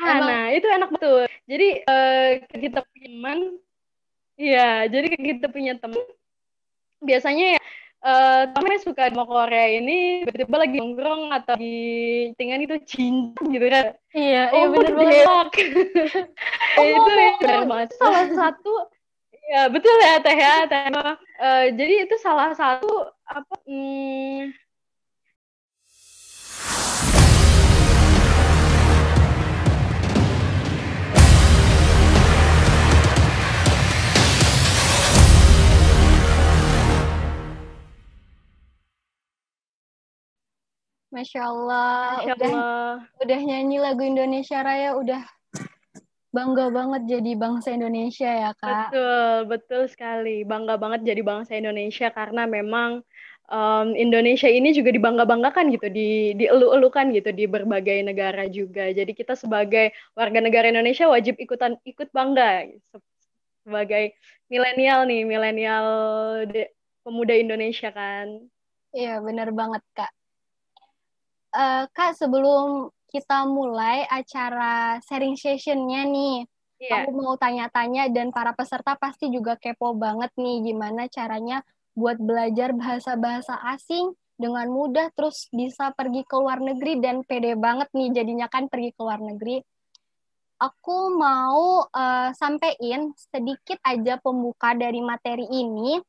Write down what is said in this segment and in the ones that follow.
Ah, nah, itu enak betul. Jadi uh, kita punya teman, ya, jadi kita punya teman. Biasanya ya, uh, suka mau Korea ini tiba-tiba lagi nongkrong atau di tingan itu cincin gitu kan. Iya, iya oh, iya bener banget. oh, itu ya, bener banget. Salah satu Ya betul ya Teh ya Teh. Uh, jadi itu salah satu apa hmm, Masya Allah, Masya Allah. Udah, udah nyanyi lagu Indonesia Raya, udah bangga banget jadi bangsa Indonesia ya kak. Betul, betul sekali. Bangga banget jadi bangsa Indonesia karena memang um, Indonesia ini juga dibangga-banggakan gitu, di dielu-elukan gitu di berbagai negara juga. Jadi kita sebagai warga negara Indonesia wajib ikutan ikut bangga sebagai milenial nih, milenial pemuda Indonesia kan. Iya benar banget kak uh, Kak sebelum kita mulai acara sharing sessionnya nih, yeah. aku mau tanya-tanya dan para peserta pasti juga kepo banget nih gimana caranya buat belajar bahasa-bahasa asing dengan mudah terus bisa pergi ke luar negeri dan pede banget nih jadinya kan pergi ke luar negeri. Aku mau uh, sampein sedikit aja pembuka dari materi ini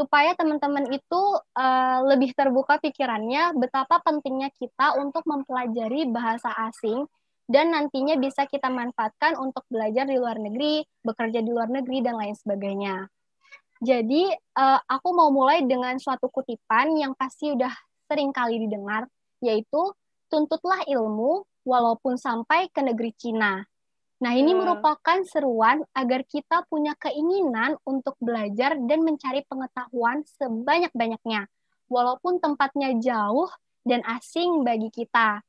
supaya teman-teman itu uh, lebih terbuka pikirannya betapa pentingnya kita untuk mempelajari bahasa asing dan nantinya bisa kita manfaatkan untuk belajar di luar negeri, bekerja di luar negeri dan lain sebagainya. Jadi uh, aku mau mulai dengan suatu kutipan yang pasti udah sering kali didengar yaitu tuntutlah ilmu walaupun sampai ke negeri Cina. Nah, ini merupakan seruan agar kita punya keinginan untuk belajar dan mencari pengetahuan sebanyak-banyaknya, walaupun tempatnya jauh dan asing bagi kita.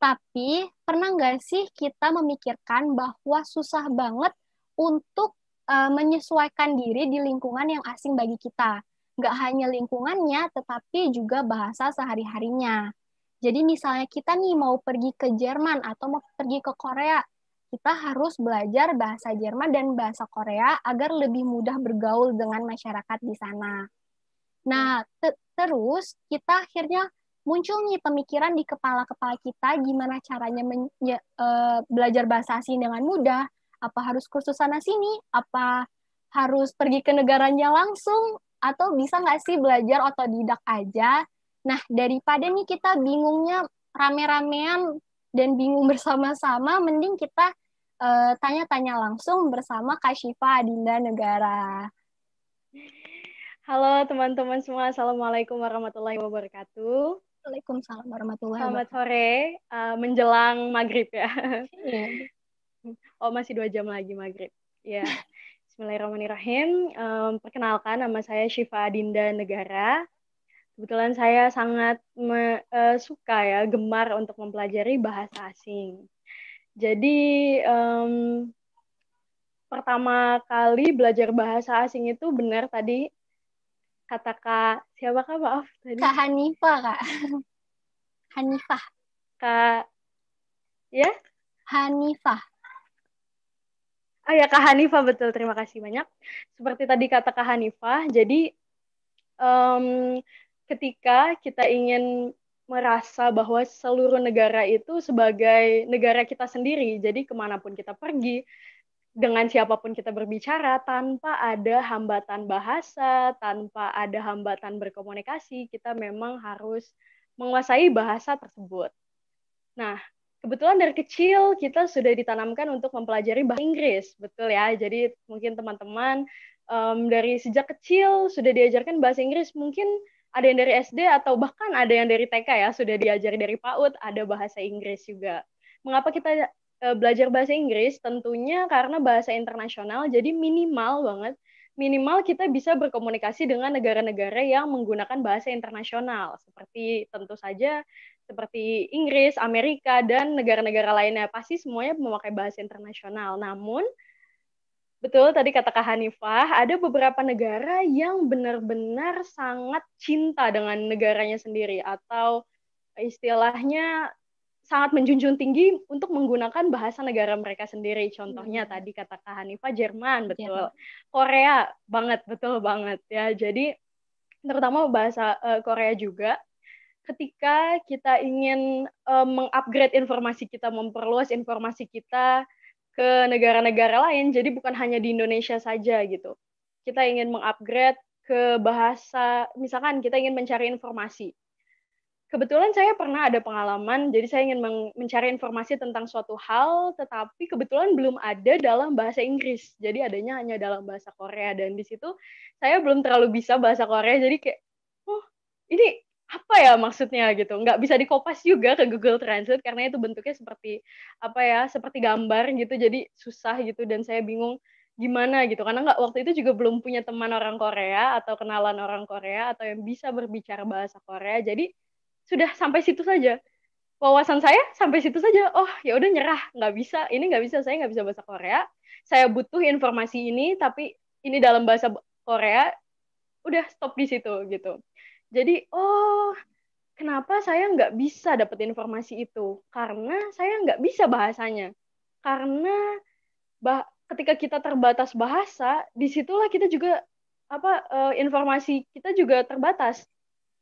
Tapi, pernah nggak sih kita memikirkan bahwa susah banget untuk uh, menyesuaikan diri di lingkungan yang asing bagi kita? Nggak hanya lingkungannya, tetapi juga bahasa sehari-harinya. Jadi, misalnya kita nih mau pergi ke Jerman atau mau pergi ke Korea, kita harus belajar bahasa Jerman dan bahasa Korea agar lebih mudah bergaul dengan masyarakat di sana. Nah, te terus kita akhirnya muncul nih pemikiran di kepala-kepala kita gimana caranya uh, belajar bahasa asing dengan mudah, apa harus kursus sana sini, apa harus pergi ke negaranya langsung, atau bisa nggak sih belajar otodidak aja. Nah, daripada nih kita bingungnya rame-ramean dan bingung bersama-sama, mending kita eh, tanya-tanya uh, langsung bersama Kak Syifa Adinda Negara. Halo teman-teman semua, Assalamualaikum warahmatullahi wabarakatuh. Waalaikumsalam warahmatullahi wabarakatuh. Selamat sore, uh, menjelang maghrib ya. Yeah. oh masih dua jam lagi maghrib. Ya, yeah. Bismillahirrahmanirrahim. Um, perkenalkan, nama saya Syifa Adinda Negara. Kebetulan saya sangat me, uh, suka ya, gemar untuk mempelajari bahasa asing. Jadi um, pertama kali belajar bahasa asing itu benar tadi kata Kak siapa Kak maaf tadi? Kak Hanifa Kak. Hanifah. Kak ya? Hanifah. Oh ya Kak Hanifah betul terima kasih banyak. Seperti tadi kata Kak Hanifah, jadi um, ketika kita ingin merasa bahwa seluruh negara itu sebagai negara kita sendiri. Jadi kemanapun kita pergi, dengan siapapun kita berbicara, tanpa ada hambatan bahasa, tanpa ada hambatan berkomunikasi, kita memang harus menguasai bahasa tersebut. Nah, kebetulan dari kecil kita sudah ditanamkan untuk mempelajari bahasa Inggris, betul ya. Jadi mungkin teman-teman um, dari sejak kecil sudah diajarkan bahasa Inggris, mungkin ada yang dari SD atau bahkan ada yang dari TK ya sudah diajari dari PAUD ada bahasa Inggris juga. Mengapa kita eh, belajar bahasa Inggris? Tentunya karena bahasa internasional jadi minimal banget minimal kita bisa berkomunikasi dengan negara-negara yang menggunakan bahasa internasional seperti tentu saja seperti Inggris, Amerika dan negara-negara lainnya pasti semuanya memakai bahasa internasional. Namun Betul, tadi kata Kak Hanifah, ada beberapa negara yang benar-benar sangat cinta dengan negaranya sendiri atau istilahnya sangat menjunjung tinggi untuk menggunakan bahasa negara mereka sendiri. Contohnya hmm. tadi kata Kak Hanifah Jerman, betul. Ya. Korea banget, betul banget ya. Jadi terutama bahasa uh, Korea juga ketika kita ingin uh, mengupgrade informasi kita, memperluas informasi kita ke negara-negara lain. Jadi bukan hanya di Indonesia saja gitu. Kita ingin mengupgrade ke bahasa, misalkan kita ingin mencari informasi. Kebetulan saya pernah ada pengalaman, jadi saya ingin mencari informasi tentang suatu hal, tetapi kebetulan belum ada dalam bahasa Inggris. Jadi adanya hanya dalam bahasa Korea dan di situ saya belum terlalu bisa bahasa Korea. Jadi kayak, oh ini apa ya maksudnya gitu nggak bisa dikopas juga ke Google Translate karena itu bentuknya seperti apa ya seperti gambar gitu jadi susah gitu dan saya bingung gimana gitu karena nggak waktu itu juga belum punya teman orang Korea atau kenalan orang Korea atau yang bisa berbicara bahasa Korea jadi sudah sampai situ saja wawasan saya sampai situ saja oh ya udah nyerah nggak bisa ini nggak bisa saya nggak bisa bahasa Korea saya butuh informasi ini tapi ini dalam bahasa Korea udah stop di situ gitu jadi, oh kenapa saya nggak bisa dapet informasi itu? Karena saya nggak bisa bahasanya. Karena bah ketika kita terbatas bahasa, disitulah kita juga apa uh, informasi kita juga terbatas.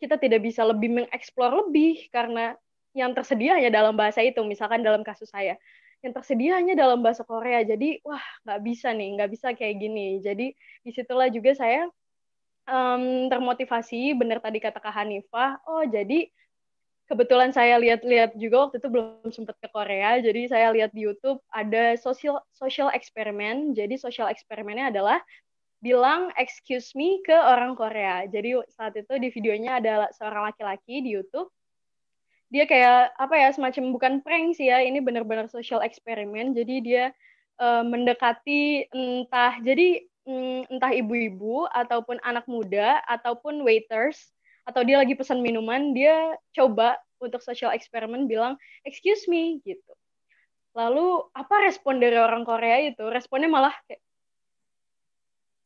Kita tidak bisa lebih mengeksplor lebih karena yang tersedia hanya dalam bahasa itu. Misalkan dalam kasus saya, yang tersedia hanya dalam bahasa Korea. Jadi, wah nggak bisa nih, nggak bisa kayak gini. Jadi disitulah juga saya um, termotivasi benar tadi kata Kak Hanifah oh jadi kebetulan saya lihat-lihat juga waktu itu belum sempat ke Korea jadi saya lihat di YouTube ada social social eksperimen jadi social eksperimennya adalah bilang excuse me ke orang Korea jadi saat itu di videonya ada seorang laki-laki di YouTube dia kayak apa ya semacam bukan prank sih ya ini benar-benar social eksperimen jadi dia uh, mendekati entah jadi entah ibu-ibu ataupun anak muda ataupun waiters atau dia lagi pesan minuman dia coba untuk social experiment bilang excuse me gitu lalu apa respon dari orang Korea itu responnya malah kayak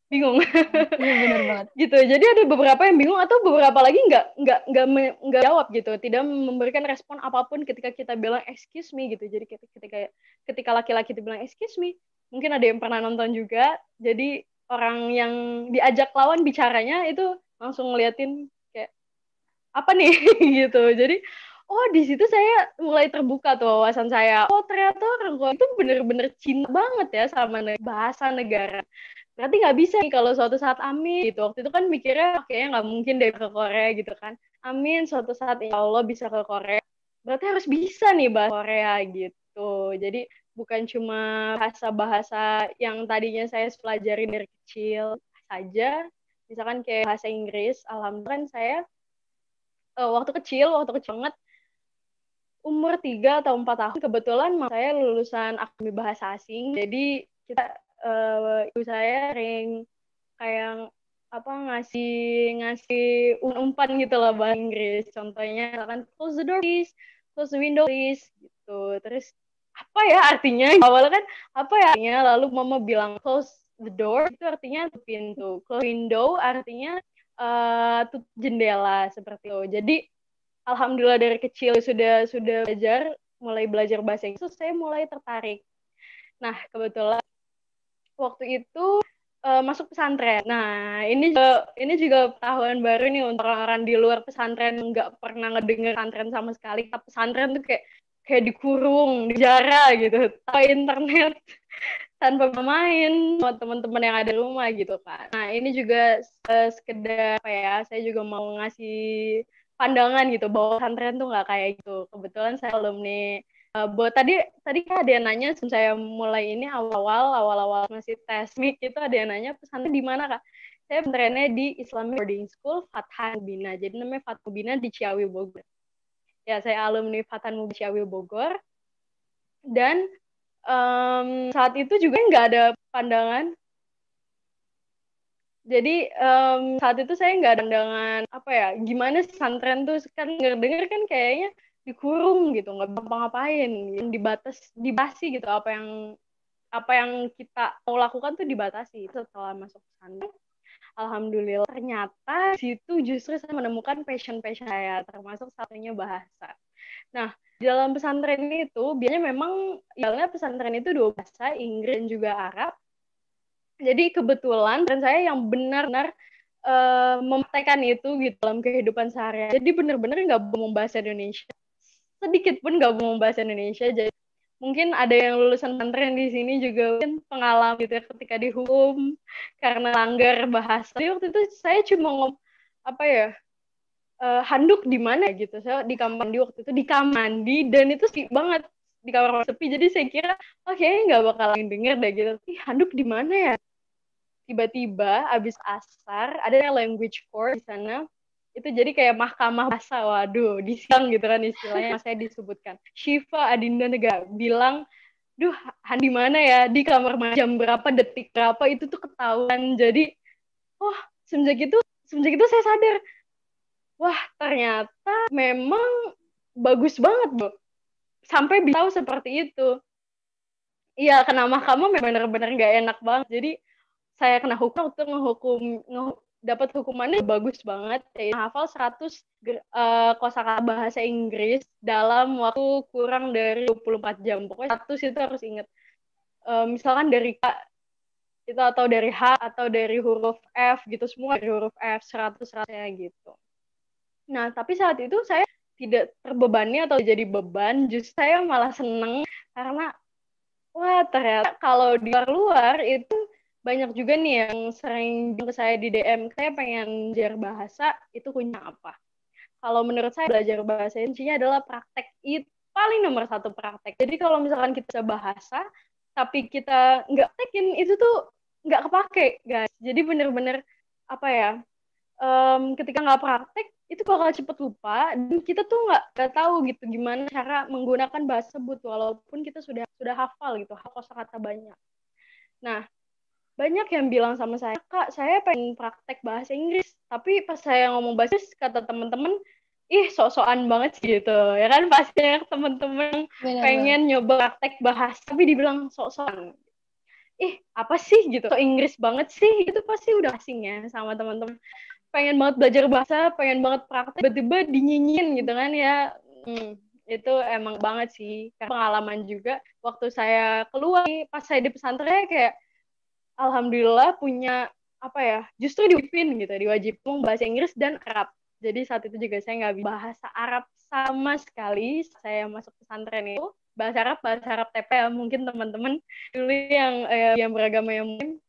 bingung iya, benar banget gitu jadi ada beberapa yang bingung atau beberapa lagi nggak nggak nggak nggak jawab gitu tidak memberikan respon apapun ketika kita bilang excuse me gitu jadi ketika ketika laki-laki itu bilang excuse me mungkin ada yang pernah nonton juga jadi orang yang diajak lawan bicaranya itu langsung ngeliatin kayak apa nih gitu jadi oh di situ saya mulai terbuka tuh wawasan saya oh ternyata orang gue itu bener-bener cinta banget ya sama ne bahasa negara berarti nggak bisa nih kalau suatu saat amin gitu waktu itu kan mikirnya oh, kayaknya nggak mungkin deh ke Korea gitu kan amin suatu saat insya Allah bisa ke Korea berarti harus bisa nih bahasa Korea gitu gitu. Jadi bukan cuma bahasa-bahasa yang tadinya saya pelajari dari kecil saja, misalkan kayak bahasa Inggris, alhamdulillah kan saya uh, waktu kecil, waktu kecil banget umur 3 atau 4 tahun kebetulan saya lulusan akademi bahasa asing. Jadi kita uh, ibu saya sering kayak apa ngasih ngasih umpan gitu loh bahasa Inggris. Contohnya kan close the door please, close the window please gitu. Terus apa ya artinya awalnya kan apa ya artinya lalu mama bilang close the door itu artinya tutup pintu close window artinya uh, tutup jendela seperti itu jadi alhamdulillah dari kecil sudah sudah belajar mulai belajar bahasa Inggris saya mulai tertarik nah kebetulan waktu itu uh, masuk pesantren. Nah, ini juga, ini juga tahun baru nih untuk orang-orang di luar pesantren nggak pernah ngedenger pesantren sama sekali. tapi Pesantren tuh kayak kayak dikurung, dijara gitu, tanpa internet, tanpa bermain sama teman-teman yang ada di rumah gitu kan. Nah ini juga uh, sekedar apa ya, saya juga mau ngasih pandangan gitu bahwa pesantren tuh nggak kayak gitu. Kebetulan saya alumni Uh, eh, buat tadi tadi kan ada yang nanya sebelum saya mulai ini awal-awal awal-awal masih tes mic itu ada yang nanya pesantren di mana kak? Saya pesantrennya di Islamic Boarding School Fathah Bina. Jadi namanya Fathan Bina di Ciawi Bogor. Ya, saya alumni Fatan Mubisyawil Bogor. Dan um, saat itu juga nggak ada pandangan. Jadi um, saat itu saya nggak ada pandangan apa ya, gimana santren tuh kan denger-denger kan kayaknya dikurung gitu, nggak bisa ngapain, gitu. dibatas, dibasi gitu apa yang apa yang kita mau lakukan tuh dibatasi setelah masuk pesantren alhamdulillah ternyata situ justru saya menemukan passion-passion saya termasuk satunya bahasa. Nah, dalam pesantren itu biasanya memang idealnya pesantren itu dua bahasa, Inggris dan juga Arab. Jadi kebetulan dan saya yang benar-benar uh, eh, mempraktekkan itu gitu dalam kehidupan sehari. Jadi benar-benar nggak mau bahasa Indonesia. Sedikit pun nggak mau bahasa Indonesia. Jadi mungkin ada yang lulusan pesantren di sini juga mungkin pengalaman gitu ya ketika dihukum karena langgar bahasa. Jadi waktu itu saya cuma ngom apa ya uh, handuk di mana gitu. Saya di kamar mandi waktu itu di kamar mandi dan itu sepi banget di kamar sepi. Jadi saya kira oh nggak bakal bakalan denger deh gitu. Ih, handuk di mana ya? Tiba-tiba abis asar ada language core di sana itu jadi kayak mahkamah bahasa waduh di gitu kan istilahnya saya disebutkan Shiva Adinda Negara bilang duh di mana ya di kamar jam berapa detik berapa itu tuh ketahuan jadi oh semenjak itu semenjak itu saya sadar wah ternyata memang bagus banget bu sampai bisa tahu seperti itu iya kena mahkamah memang benar-benar nggak enak banget jadi saya kena hukum untuk menghukum dapat hukumannya bagus banget yaitu hafal 100 uh, eh, kosakata bahasa Inggris dalam waktu kurang dari 24 jam. Pokoknya 100 itu harus ingat. Uh, misalkan dari K itu atau dari H atau dari huruf F gitu semua dari huruf F 100 100 gitu. Nah, tapi saat itu saya tidak terbebani atau jadi beban, justru saya malah seneng karena wah ternyata kalau di luar-luar itu banyak juga nih yang sering ke saya di DM, saya pengen belajar bahasa itu punya apa? Kalau menurut saya belajar bahasa intinya adalah praktek itu paling nomor satu praktek. Jadi kalau misalkan kita bahasa tapi kita nggak tekin itu tuh nggak kepake guys. Jadi bener-bener apa ya? Um, ketika nggak praktek itu bakal cepet lupa dan kita tuh nggak nggak tahu gitu gimana cara menggunakan bahasa sebut walaupun kita sudah sudah hafal gitu hafal kata banyak. Nah, banyak yang bilang sama saya, kak saya pengen praktek bahasa Inggris, tapi pas saya ngomong bahasa Inggris kata teman-teman, ih sok-sokan banget sih gitu ya kan pasti temen teman teman pengen nyoba praktek bahasa tapi dibilang sok-sokan ih apa sih gitu Sok Inggris banget sih itu pasti udah asing ya sama teman-teman pengen banget belajar bahasa pengen banget praktek tiba-tiba dinyinyin gitu kan ya hmm, itu emang banget sih pengalaman juga waktu saya keluar pas saya di pesantren kayak alhamdulillah punya apa ya justru diwajibin gitu diwajibin bahasa Inggris dan Arab jadi saat itu juga saya nggak bahasa Arab sama sekali saya masuk pesantren itu bahasa Arab bahasa Arab ya. mungkin teman-teman dulu yang eh, yang beragama yang mungkin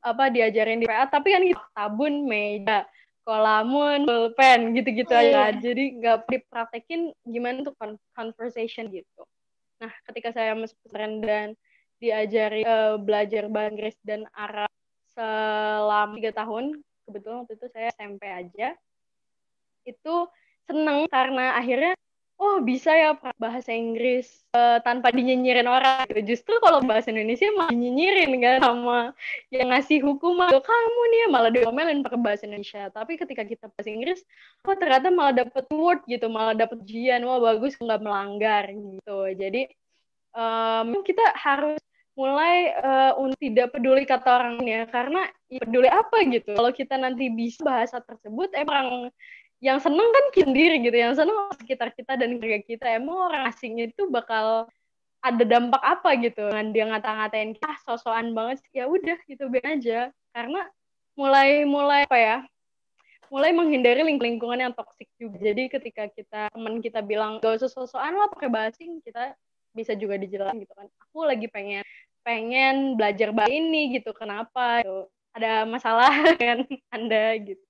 apa diajarin di PA tapi kan gitu, tabun meja kolamun pulpen gitu-gitu oh, aja iya. jadi nggak dipraktekin gimana tuh conversation gitu nah ketika saya masuk pesantren dan diajari uh, belajar bahasa Inggris dan Arab selama tiga tahun kebetulan waktu itu saya SMP aja itu seneng karena akhirnya oh bisa ya bahasa Inggris uh, tanpa dinyinyirin orang gitu. justru kalau bahasa Indonesia malah dinyinyirin kan sama yang ngasih hukuman kamu nih malah diomelin pakai bahasa Indonesia tapi ketika kita bahasa Inggris oh ternyata malah dapet word gitu malah dapet jian wah bagus nggak melanggar gitu jadi um, kita harus mulai uh, tidak peduli kata orangnya karena ya peduli apa gitu kalau kita nanti bisa bahasa tersebut emang yang seneng kan sendiri gitu yang seneng sekitar kita dan keluarga kita emang orang asingnya itu bakal ada dampak apa gitu dengan dia ngata-ngatain kita ah, sosokan banget ya udah gitu biar aja karena mulai mulai apa ya mulai menghindari lingkungan yang toksik juga jadi ketika kita teman kita bilang gak usah sosokan lah pakai bahasa kita bisa juga dijelasin gitu kan aku lagi pengen pengen belajar bahasa ini gitu kenapa gitu. ada masalah kan anda gitu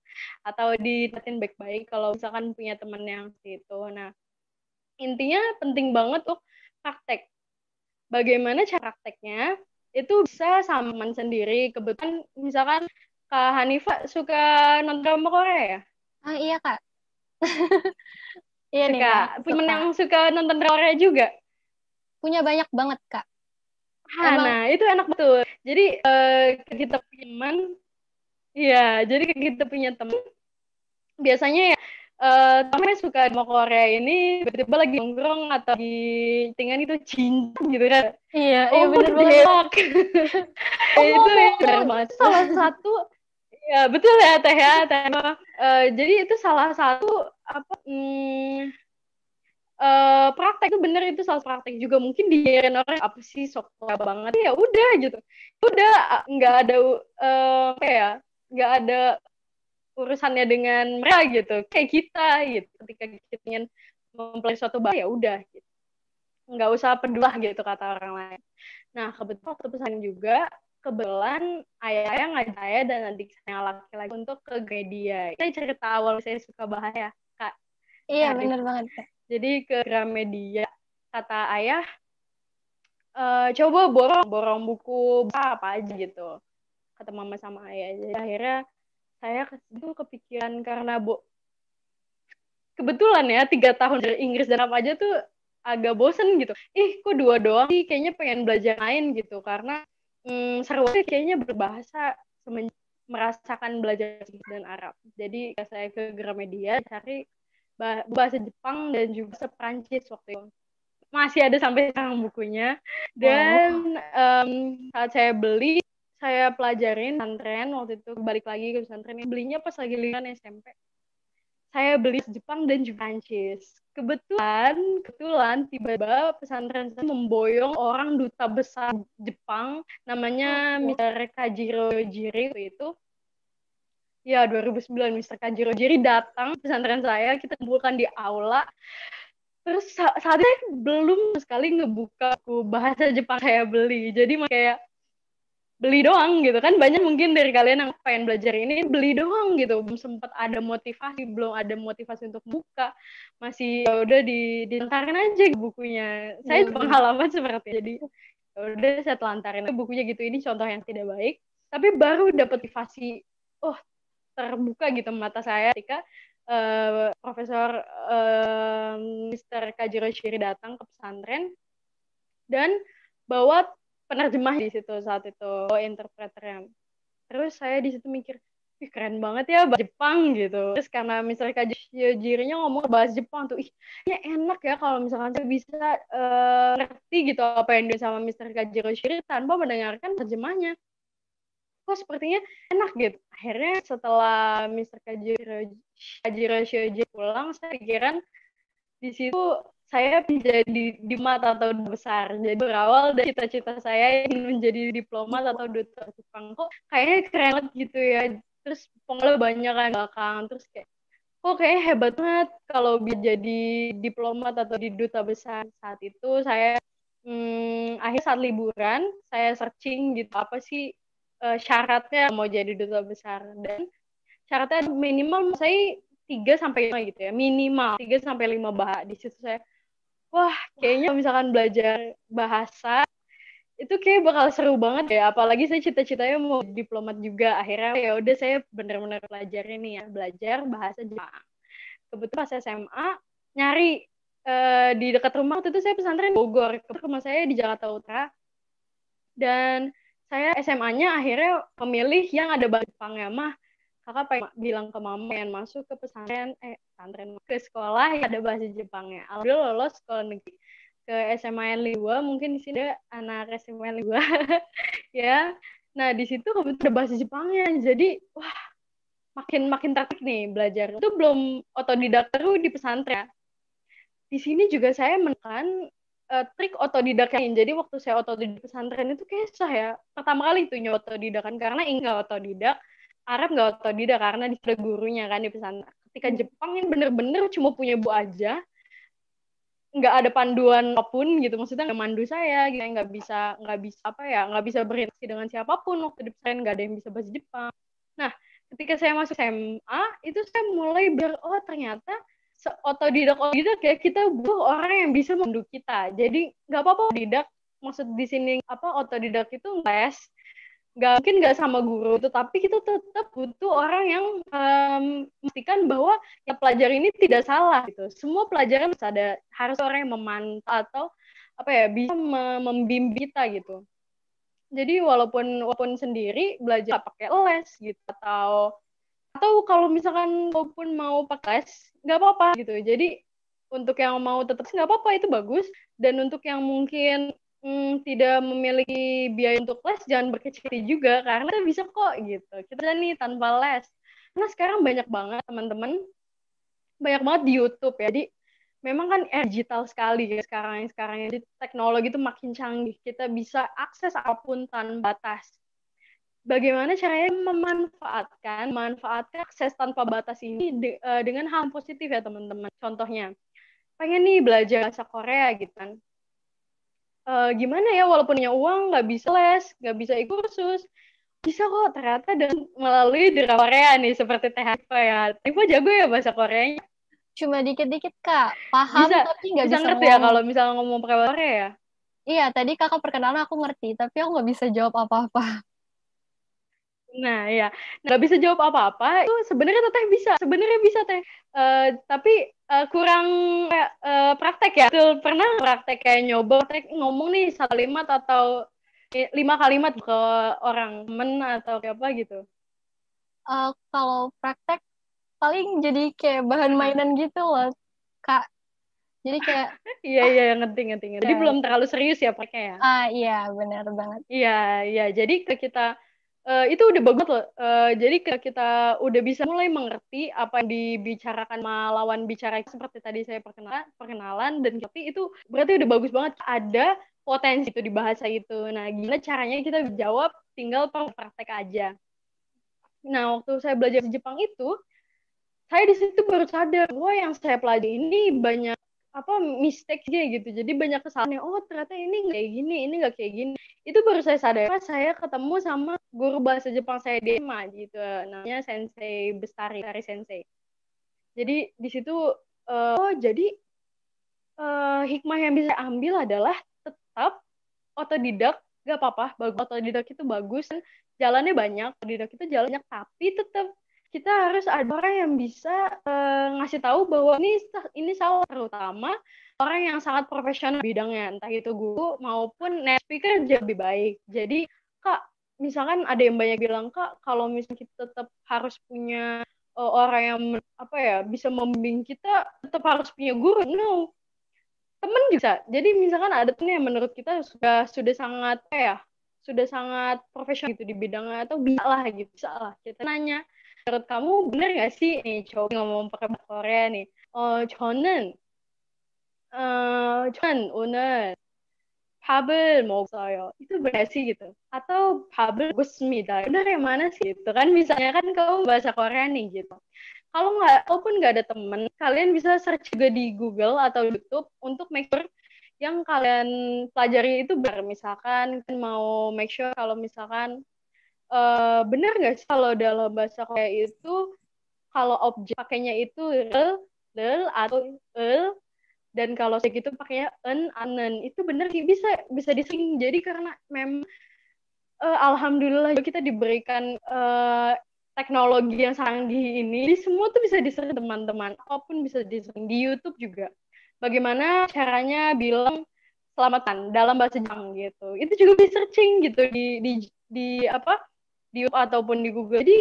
atau ditatin baik-baik kalau misalkan punya teman yang itu nah intinya penting banget tuh praktek bagaimana cara prakteknya itu bisa saman sendiri kebetulan misalkan kak Hanifa suka nonton drama Korea ya ah iya kak iya nih kak teman yang suka nonton drama Korea juga punya banyak banget kak Nah, itu enak betul. Jadi uh, kita punya teman, ya jadi kita punya teman, biasanya ya uh, suka mau Korea ini tiba-tiba lagi nongkrong atau di tingan itu cincin gitu kan. Iya, iya oh, iya bener banget. oh, itu ya, Itu banget. Salah satu Iya, betul ya Teh ya Teh. Uh, jadi itu salah satu apa hmm, itu bener itu salah praktek juga mungkin diajarin orang apa sih sok banget ya udah gitu udah nggak ada uh, apa ya nggak ada urusannya dengan mereka gitu kayak kita gitu ketika kita ingin mempelai suatu bahasa ya udah gitu. nggak usah pedulah gitu kata orang lain nah kebetulan waktu pesan juga kebetulan ayah saya ngajak saya dan adik saya laki-laki untuk ke media saya cerita awal saya suka bahaya, Kak. Iya, nah, bener banget, Kak jadi ke Gramedia kata ayah e, coba borong borong buku apa aja gitu kata mama sama ayah jadi akhirnya saya itu kepikiran karena bu kebetulan ya tiga tahun dari Inggris dan apa aja tuh agak bosen gitu ih kok dua doang sih kayaknya pengen belajar lain gitu karena hmm, seru sih kayaknya berbahasa merasakan belajar dan Arab jadi saya ke Gramedia cari bahasa Jepang dan juga bahasa Perancis waktu itu masih ada sampai sekarang bukunya dan oh. um, saat saya beli saya pelajarin pesantren waktu itu balik lagi ke pesantren belinya pas lagi liburan SMP saya beli Jepang dan juga Prancis kebetulan kebetulan tiba-tiba pesantren saya memboyong orang duta besar Jepang namanya oh. Mr. Kajiro Jiri itu ya 2009 Mr. Kanjiro Jiri datang pesantren saya kita kumpulkan di aula terus saat itu belum sekali ngebuka bahasa Jepang saya beli jadi kayak beli doang gitu kan banyak mungkin dari kalian yang pengen belajar ini beli doang gitu belum sempat ada motivasi belum ada motivasi untuk buka masih ya udah di dilantarin aja bukunya saya hmm. pengalaman seperti itu. jadi ya udah saya telantarin bukunya gitu ini contoh yang tidak baik tapi baru dapat motivasi oh terbuka gitu mata saya ketika uh, Profesor uh, eh, Mr. Kajiro Shiri datang ke pesantren dan bawa penerjemah di situ saat itu interpreternya. Terus saya di situ mikir, Ih, keren banget ya bahasa Jepang gitu. Terus karena misalnya Kajiro Jirinya ngomong bahasa Jepang tuh, ih ya enak ya kalau misalkan saya bisa uh, ngerti gitu apa yang dia sama Mr. Kajiro Shiri tanpa mendengarkan terjemahnya kok sepertinya enak gitu akhirnya setelah Mr. Kajiro Shoji pulang saya pikiran di situ saya menjadi di mata atau besar. Jadi berawal dari cita-cita saya ingin menjadi diplomat atau duta Jepang. Kok kayaknya keren banget gitu ya. Terus pengalaman banyak kan belakang. Terus kayak, kok kayaknya hebat banget kalau bisa jadi diplomat atau di duta besar. Saat itu saya, hmm, akhir saat liburan, saya searching gitu. Apa sih uh, syaratnya mau jadi duta besar dan syaratnya minimal saya tiga sampai lima gitu ya. Minimal tiga sampai lima bahasa. Di situ saya wah, kayaknya misalkan belajar bahasa itu kayak bakal seru banget ya apalagi saya cita-citanya mau diplomat juga akhirnya ya udah saya bener-bener belajar ini ya belajar bahasa Jepang kebetulan pas SMA nyari uh, di dekat rumah waktu itu saya pesantren Bogor ke rumah saya di Jakarta Utara dan saya SMA-nya akhirnya memilih yang ada bahasa Jepangnya mah kakak pengen bilang ke mama pengen masuk ke pesantren eh pesantren ke sekolah yang ada bahasa Jepangnya alhamdulillah lolos sekolah negeri ke SMA N2 mungkin di sini ada anak SMA N2 ya nah di situ kebetulan ada bahasa Jepangnya jadi wah makin makin tertarik nih belajar itu belum otodidak terus di pesantren di sini juga saya menekan uh, trik otodidak yang jadi waktu saya otodidak pesantren itu susah ya pertama kali itu nyoba otodidak kan karena enggak otodidak Arab enggak otodidak karena di gurunya kan di pesantren ketika Jepang ini bener-bener cuma punya bu aja nggak ada panduan apapun gitu maksudnya nggak mandu saya gitu nggak bisa nggak bisa apa ya nggak bisa berinteraksi dengan siapapun waktu di pesantren nggak ada yang bisa bahasa Jepang nah ketika saya masuk SMA itu saya mulai ber oh ternyata otodidak gitu kayak kita butuh orang yang bisa membantu kita jadi nggak apa-apa didak maksud di sini apa otodidak itu les nggak mungkin nggak sama guru itu tapi kita tetap butuh orang yang um, memastikan bahwa ya, pelajar ini tidak salah gitu semua pelajaran harus ada harus orang yang memantau atau apa ya bisa membimbing kita gitu jadi walaupun walaupun sendiri belajar pakai les gitu atau atau kalau misalkan maupun mau pakai les nggak apa-apa gitu jadi untuk yang mau tetap nggak apa-apa itu bagus dan untuk yang mungkin hmm, tidak memiliki biaya untuk les jangan berkecil juga karena kita bisa kok gitu kita nih tanpa les karena sekarang banyak banget teman-teman banyak banget di YouTube ya jadi memang kan eh, digital sekali ya sekarang sekarang ya. jadi teknologi itu makin canggih kita bisa akses apapun tanpa batas bagaimana caranya memanfaatkan manfaatkan akses tanpa batas ini de, eh, dengan hal positif ya teman-teman. Contohnya, pengen nih belajar bahasa Korea gitu kan. Uh, gimana ya walaupun punya uang nggak bisa les, nggak bisa ikut kursus, bisa kok ternyata dan melalui drama Korea nih seperti Teh ya. Tifa jago ya bahasa Koreanya. Cuma dikit-dikit kak, paham bisa, tapi nggak bisa, bisa ngerti ya ngomong. ya kalau misalnya ngomong pakai bahasa Korea. Ya? Iya, tadi kakak perkenalan aku ngerti, tapi aku nggak bisa jawab apa-apa. Nah, ya. Nggak bisa jawab apa-apa, itu sebenarnya teteh bisa. Sebenarnya bisa, teh. Uh, tapi uh, kurang uh, praktek ya. Tuh, pernah praktek kayak nyoba, praktek ngomong nih satu kalimat atau lima kalimat ke orang men atau kayak apa gitu? Uh, kalau praktek, paling jadi kayak bahan hmm. mainan gitu loh, Kak. Jadi kayak iya iya ngeting iya. ngeting Jadi iya. belum terlalu serius ya pakainya ya. Ah uh, iya benar banget. Iya iya. Jadi ke kita Eh, itu udah bagus loh. Uh, jadi kita udah bisa mulai mengerti apa yang dibicarakan sama lawan bicara seperti tadi saya perkenalan, perkenalan dan tapi itu berarti udah bagus banget ada potensi itu di bahasa itu. Nah, gimana caranya kita jawab tinggal praktek aja. Nah, waktu saya belajar di Jepang itu, saya di situ baru sadar bahwa yang saya pelajari ini banyak apa mistake-nya gitu. Jadi banyak kesalahan. Oh ternyata ini kayak gini, ini nggak kayak gini. Itu baru saya sadar pas saya ketemu sama guru bahasa Jepang saya di SMA gitu. Namanya Sensei Bestari, Bestari Sensei. Jadi di situ uh, oh jadi uh, hikmah yang bisa ambil adalah tetap otodidak gak apa-apa bagus otodidak itu bagus jalannya banyak otodidak itu jalannya banyak tapi tetap kita harus ada orang yang bisa uh, ngasih tahu bahwa ini ini salah terutama orang yang sangat profesional bidangnya entah itu guru maupun net speaker jadi lebih baik jadi kak misalkan ada yang banyak bilang kak kalau misalnya kita tetap harus punya uh, orang yang apa ya bisa membimbing kita tetap harus punya guru no temen juga jadi misalkan ada temen yang menurut kita sudah sudah sangat apa ya sudah sangat profesional gitu di bidangnya atau bisa lah gitu bisa lah kita nanya menurut kamu bener gak sih nih cowok ngomong pakai bahasa Korea nih oh 저는 uh, eh, Unen, 오늘 mau 먹어요. Itu benar sih gitu. Atau 밥을 먹습니다. Benar yang mana sih itu kan? Misalnya kan kamu bahasa Korea nih gitu. Kalau nggak, walaupun nggak ada temen, kalian bisa search juga di Google atau YouTube untuk make sure yang kalian pelajari itu benar. Misalkan kan mau make sure kalau misalkan uh, eh, benar nggak sih kalau dalam bahasa Korea itu kalau objek pakainya itu rel, rel atau el dan kalau segitu gitu pakainya en anen itu benar sih bisa bisa dising jadi karena mem uh, alhamdulillah kita diberikan uh, teknologi yang di ini jadi semua tuh bisa disering teman-teman apapun bisa disering di YouTube juga bagaimana caranya bilang selamatan dalam bahasa Jepang gitu itu juga di searching gitu di di di apa di ataupun di Google jadi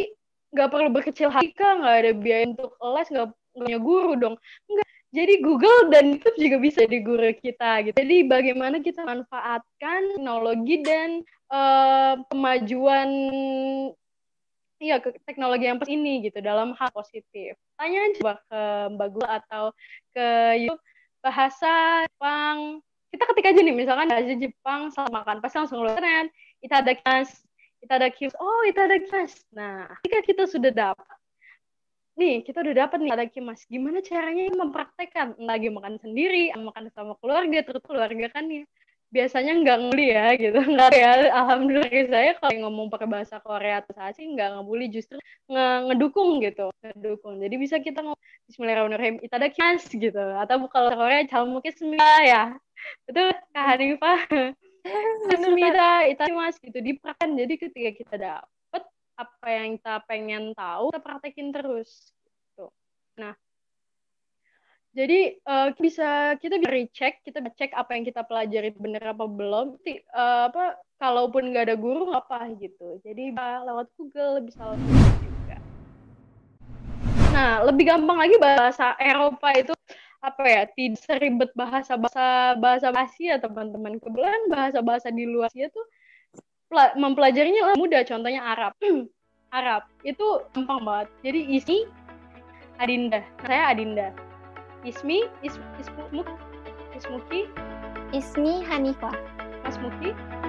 nggak perlu berkecil hati kak nggak ada biaya untuk les nggak punya guru dong Enggak. jadi Google dan YouTube juga bisa di guru kita gitu jadi bagaimana kita manfaatkan teknologi dan uh, kemajuan Iya, ke teknologi yang pas ini gitu dalam hal positif. Tanya coba ke Mbak Gula atau ke YouTube bahasa Jepang. Kita ketik aja nih misalkan bahasa Jepang sama makan pasti langsung lu internet. Itadakimasu ada Itadakimasu. Oh, ada Itadakimasu. Nah, ketika kita sudah dapat nih kita udah dapat nih ada kimas Gimana caranya mempraktekkan? Lagi makan sendiri, makan sama keluarga, terus keluarga kan ya biasanya nggak nguli ya gitu nggak ya alhamdulillah saya kalau ngomong pakai bahasa Korea atau sih nggak ngebully justru nge ngedukung gitu ngedukung jadi bisa kita ngomong Bismillahirrahmanirrahim kimas gitu atau kalau Korea calon calmukis ya betul Kak Hanifah Sumida itu mas gitu diprakkan jadi ketika kita dapet apa yang kita pengen tahu kita praktekin terus gitu. Nah jadi uh, bisa kita bisa recheck kita cek apa yang kita pelajari bener apa belum T, uh, eh, apa kalaupun nggak ada guru gak apa gitu jadi lewat Google bisa lewat Google juga nah lebih gampang lagi bahasa Eropa itu apa ya tidak seribet bahasa bahasa bahasa Asia ya, teman-teman kebetulan bahasa bahasa di luar Asia tuh mempelajarinya lah mudah contohnya Arab Arab itu gampang banget jadi Ismi Adinda saya Adinda Ismi Is, Ismuk Ismuki Ismi Hanifah Mas Muki